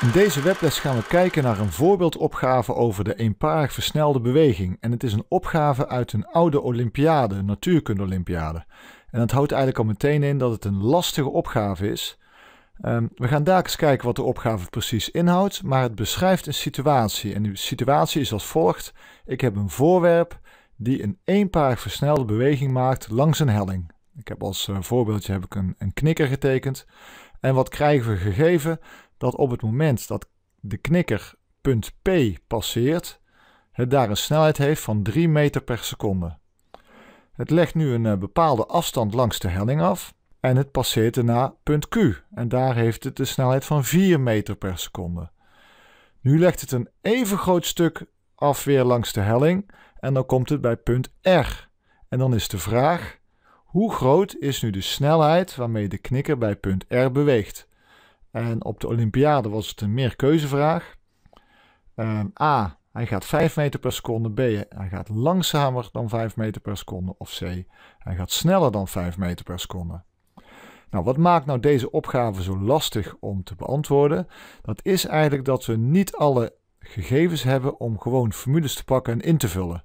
In deze webles gaan we kijken naar een voorbeeldopgave over de eenparig versnelde beweging. En het is een opgave uit een oude Olympiade, natuurkunde Olympiade. En dat houdt eigenlijk al meteen in dat het een lastige opgave is. Ehm, we gaan daar eens kijken wat de opgave precies inhoudt, maar het beschrijft een situatie. En die situatie is als volgt. Ik heb een voorwerp die een eenparig versnelde beweging maakt langs een helling. Ik heb als eh, voorbeeldje heb ik een, een knikker getekend. En wat krijgen we gegeven? Dat op het moment dat de knikker punt P passeert, het daar een snelheid heeft van 3 meter per seconde. Het legt nu een eh, bepaalde afstand langs de helling af en het passeert daarna punt Q. En daar heeft het de snelheid van 4 meter per seconde. Nu legt het een even groot stuk af weer langs de helling en dan komt het bij punt R. En dan is de vraag, hoe groot is nu de snelheid waarmee de knikker bij punt R beweegt? En op de Olympiade was het een meerkeuzevraag. Ehm, A. Hij gaat 5 meter per seconde. B. Hij gaat langzamer dan 5 meter per seconde. Of C. Hij gaat sneller dan 5 meter per seconde. Nou, wat maakt nou deze opgave zo lastig om te beantwoorden? Dat is eigenlijk dat we niet alle gegevens hebben om gewoon formules te pakken en in te vullen.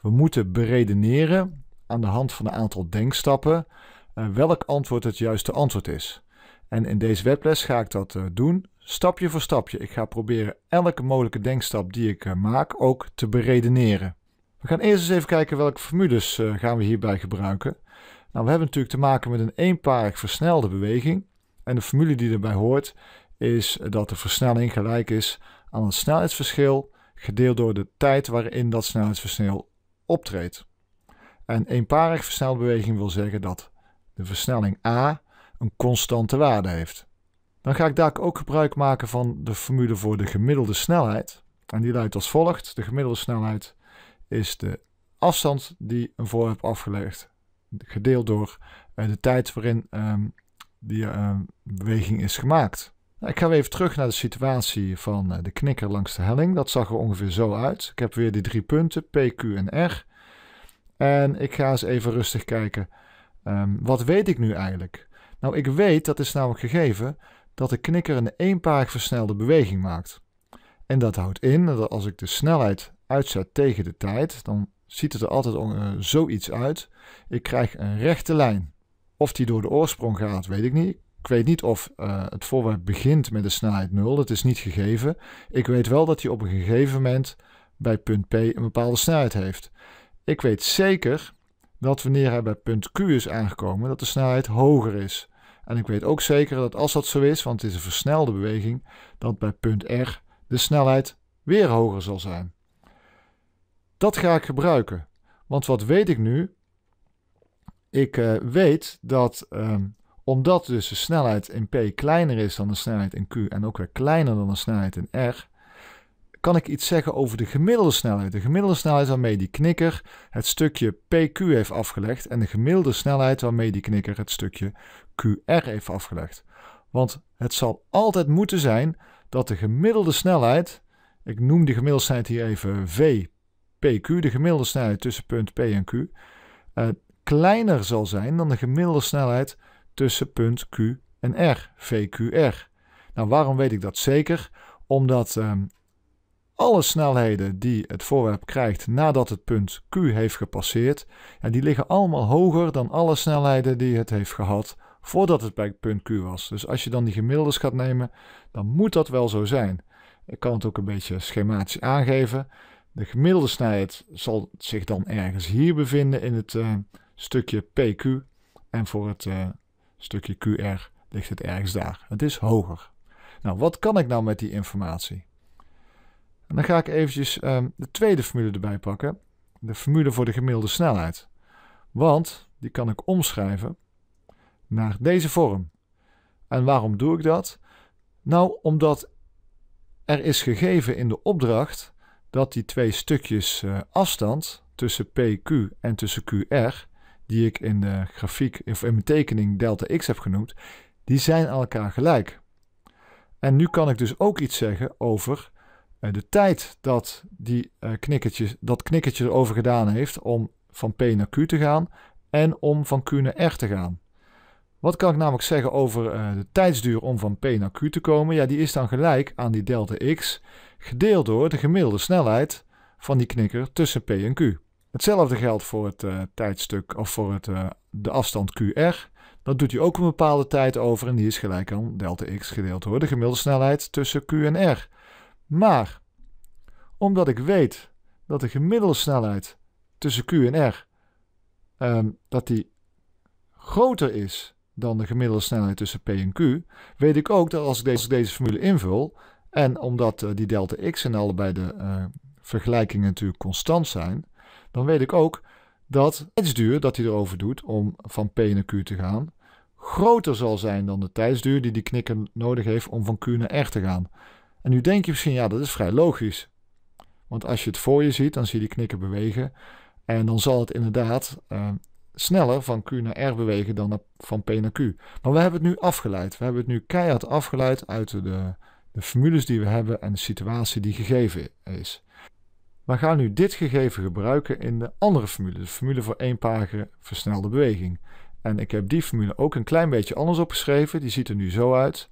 We moeten beredeneren aan de hand van een aantal denkstappen eh, welk antwoord het juiste antwoord is. En in deze webles ga ik dat eh, doen, stapje voor stapje. Ik ga proberen elke mogelijke denkstap die ik eh, maak ook te beredeneren. We gaan eerst eens even kijken welke formules gaan we hierbij gebruiken. Nou, we hebben natuurlijk te maken met een eenparig versnelde beweging. En de formule die erbij hoort is dat de versnelling gelijk is aan het snelheidsverschil gedeeld door de tijd waarin dat snelheidsverschil optreedt. Een eenparig versnelde beweging wil zeggen dat de versnelling a een constante waarde heeft. Dan ga ik daar ook gebruik maken van de formule voor de gemiddelde snelheid. En die luidt als volgt. De gemiddelde snelheid is de afstand die een voorwerp afgelegd, gedeeld door eh, de tijd waarin ehm, die ehm, beweging is gemaakt. Nou, ik ga weer even terug naar de situatie van eh, de knikker langs de helling. Dat zag er ongeveer zo uit. Ik heb weer die drie punten, P, Q en R. En ik ga eens even rustig kijken. Ehm, wat weet ik nu eigenlijk? Nou, ik weet, dat is namelijk gegeven, dat de knikker een eenparig versnelde beweging maakt. En dat houdt in dat als ik de snelheid uitzet tegen de tijd, dan ziet het er altijd uh, zoiets uit. Ik krijg een rechte lijn. Of die door de oorsprong gaat, weet ik niet. Ik weet niet of eh, het voorwerp begint met een snelheid 0, dat is niet gegeven. Ik weet wel dat hij op een gegeven moment bij punt P een bepaalde snelheid heeft. Ik weet zeker dat wanneer hij bij punt Q is aangekomen, dat de snelheid hoger is. En ik weet ook zeker dat als dat zo is, want het is een versnelde beweging, dat bij punt R de snelheid weer hoger zal zijn. Dat ga ik gebruiken. Want wat weet ik nu? Ik eh, weet dat ehm, omdat dus de snelheid in P kleiner is dan de snelheid in Q en ook weer kleiner dan de snelheid in R, kan ik iets zeggen over de gemiddelde snelheid. De gemiddelde snelheid waarmee die knikker het stukje PQ heeft afgelegd en de gemiddelde snelheid waarmee die knikker het stukje QR heeft afgelegd. Want het zal altijd moeten zijn dat de gemiddelde snelheid, ik noem de gemiddelde snelheid hier even VPQ, de gemiddelde snelheid tussen punt P en Q, eh, kleiner zal zijn dan de gemiddelde snelheid tussen punt Q en R, VQR. Nou, waarom weet ik dat zeker? Omdat ehm, alle snelheden die het voorwerp krijgt nadat het punt Q heeft gepasseerd, ja, die liggen allemaal hoger dan alle snelheden die het heeft gehad voordat het bij punt Q was. Dus als je dan die gemiddeldes gaat nemen, dan moet dat wel zo zijn. Ik kan het ook een beetje schematisch aangeven. De gemiddelde snelheid zal zich dan ergens hier bevinden in het eh, stukje PQ. En voor het eh, stukje QR ligt het ergens daar. Het is hoger. Nou, wat kan ik nou met die informatie? En dan ga ik eventjes ehm, de tweede formule erbij pakken. De formule voor de gemiddelde snelheid. Want die kan ik omschrijven naar deze vorm. En waarom doe ik dat? Nou, omdat er is gegeven in de opdracht dat die twee stukjes eh, afstand tussen PQ en tussen QR, die ik in de grafiek of in mijn tekening delta x heb genoemd, die zijn aan elkaar gelijk. En nu kan ik dus ook iets zeggen over eh, de tijd dat die, eh, knikkertje, dat knikkertje erover gedaan heeft om van P naar Q te gaan en om van Q naar R te gaan. Wat kan ik namelijk zeggen over eh, de tijdsduur om van P naar Q te komen? Ja, die is dan gelijk aan die delta x gedeeld door de gemiddelde snelheid van die knikker tussen P en Q. Hetzelfde geldt voor het tijdstuk of voor het, de afstand QR. Dat doet hij ook een bepaalde tijd over en die is gelijk aan delta x gedeeld door de gemiddelde snelheid tussen Q en R. Maar omdat ik weet dat de gemiddelde snelheid tussen Q en R ehm, dat die groter is dan de gemiddelde snelheid tussen P en Q, weet ik ook dat als ik deze, deze formule invul, en omdat eh, die delta x en allebei de eh, vergelijkingen natuurlijk constant zijn, dan weet ik ook dat het duur dat hij erover doet om van P naar Q te gaan, groter zal zijn dan de tijdsduur die die knikker nodig heeft om van Q naar R te gaan. En nu denk je misschien, ja, dat is vrij logisch. Want als je het voor je ziet, dan zie je die knikken bewegen. En dan zal het inderdaad ehm, sneller van Q naar R bewegen dan van P naar Q. Maar we hebben het nu afgeleid. We hebben het nu keihard afgeleid uit de, de formules die we hebben en de situatie die gegeven is. We gaan nu dit gegeven gebruiken in de andere formule, de formule voor eenparige versnelde beweging. En ik heb die formule ook een klein beetje anders opgeschreven. Die ziet er nu zo uit.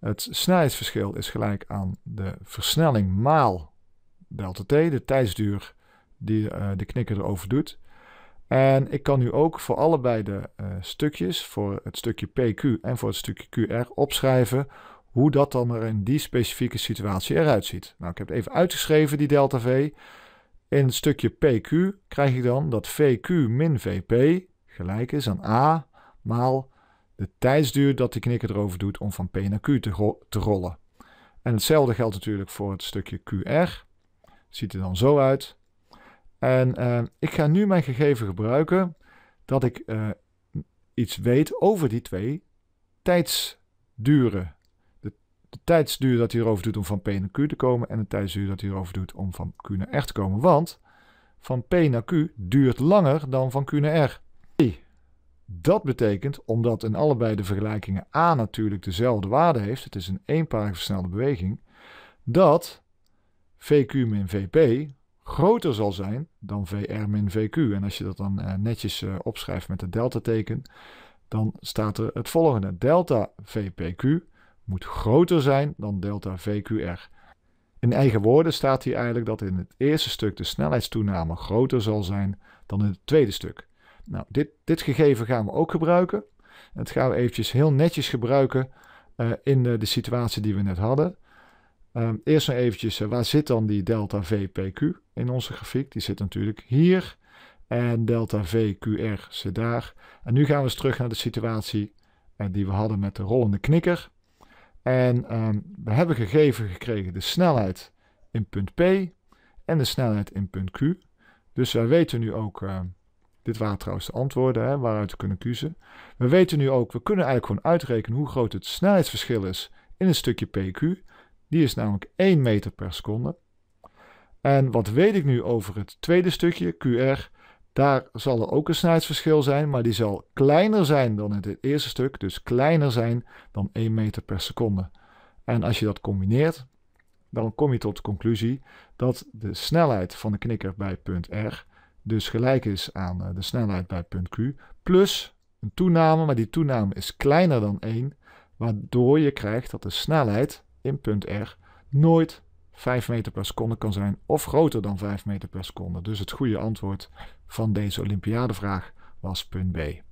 Het snelheidsverschil is gelijk aan de versnelling maal delta t, de tijdsduur die eh, de knikker erover doet. En ik kan nu ook voor allebei de eh, stukjes, voor het stukje PQ en voor het stukje QR, opschrijven hoe dat dan er in die specifieke situatie eruit ziet. Nou, ik heb het even uitgeschreven, die delta V. In het stukje PQ krijg ik dan dat VQ min VP gelijk is aan A maal de tijdsduur dat die knikker erover doet om van P naar Q te, rollen. En hetzelfde geldt natuurlijk voor het stukje QR. Ziet er dan zo uit. En ehm, ik ga nu mijn gegeven gebruiken dat ik eh, iets weet over die twee tijdsduren. de tijdsduur dat hij erover doet om van P naar Q te komen en de tijdsduur dat hij erover doet om van Q naar R te komen. Want van P naar Q duurt langer dan van Q naar R. Dat betekent, omdat in allebei de vergelijkingen A natuurlijk dezelfde waarde heeft, het is een eenparig versnelde beweging, dat VQ min VP groter zal zijn dan VR min VQ. En als je dat dan eh, netjes eh, opschrijft met het delta-teken, dan staat er het volgende. Delta VPQ moet groter zijn dan delta VQR. In eigen woorden staat hier eigenlijk dat in het eerste stuk de snelheidstoename groter zal zijn dan in het tweede stuk. Nou, dit, dit gegeven gaan we ook gebruiken. Dat gaan we eventjes heel netjes gebruiken eh, in de, eh, de, situatie die we net hadden. Ehm, eerst nog eventjes, eh, waar zit dan die delta VPQ in onze grafiek? Die zit natuurlijk hier. En delta VQR zit daar. En nu gaan we eens terug naar de situatie die we hadden met de rollende knikker. En ehm, we hebben gegeven gekregen de snelheid in punt P en de snelheid in punt Q. Dus wij weten nu ook ehm, dit waren trouwens de antwoorden hè, waaruit we kunnen kiezen. We weten nu ook, we kunnen eigenlijk gewoon uitrekenen hoe groot het snelheidsverschil is in een stukje PQ. Die is namelijk 1 meter per seconde. En wat weet ik nu over het tweede stukje, QR? Daar zal er ook een snelheidsverschil zijn, maar die zal kleiner zijn dan het eerste stuk. Dus kleiner zijn dan 1 meter per seconde. En als je dat combineert, dan kom je tot de conclusie dat de snelheid van de knikker bij punt R dus gelijk is aan eh, de snelheid bij punt Q, plus een toename, maar die toename is kleiner dan 1, waardoor je krijgt dat de snelheid in punt R nooit 5 meter per seconde kan zijn of groter dan 5 meter per seconde. Dus het goede antwoord van deze Olympiadevraag was punt B.